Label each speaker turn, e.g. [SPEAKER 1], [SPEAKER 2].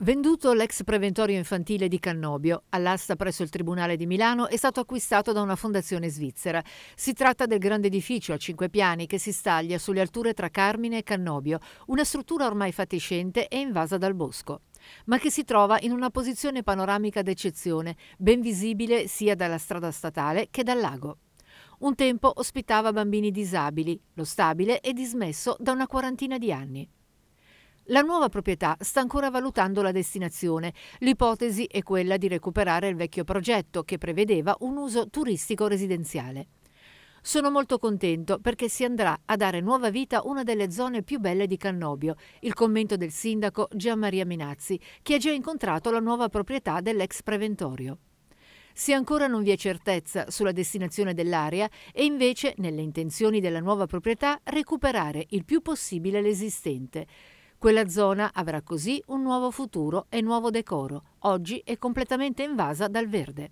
[SPEAKER 1] Venduto l'ex preventorio infantile di Cannobio all'asta presso il Tribunale di Milano è stato acquistato da una fondazione svizzera. Si tratta del grande edificio a cinque piani che si staglia sulle alture tra Carmine e Cannobio, una struttura ormai fatiscente e invasa dal bosco ma che si trova in una posizione panoramica d'eccezione, ben visibile sia dalla strada statale che dal lago. Un tempo ospitava bambini disabili, lo stabile è dismesso da una quarantina di anni. La nuova proprietà sta ancora valutando la destinazione. L'ipotesi è quella di recuperare il vecchio progetto che prevedeva un uso turistico residenziale. Sono molto contento perché si andrà a dare nuova vita a una delle zone più belle di Cannobio, il commento del sindaco Gianmaria Minazzi, che ha già incontrato la nuova proprietà dell'ex preventorio. Se ancora non vi è certezza sulla destinazione dell'area, è invece nelle intenzioni della nuova proprietà recuperare il più possibile l'esistente. Quella zona avrà così un nuovo futuro e nuovo decoro. Oggi è completamente invasa dal verde.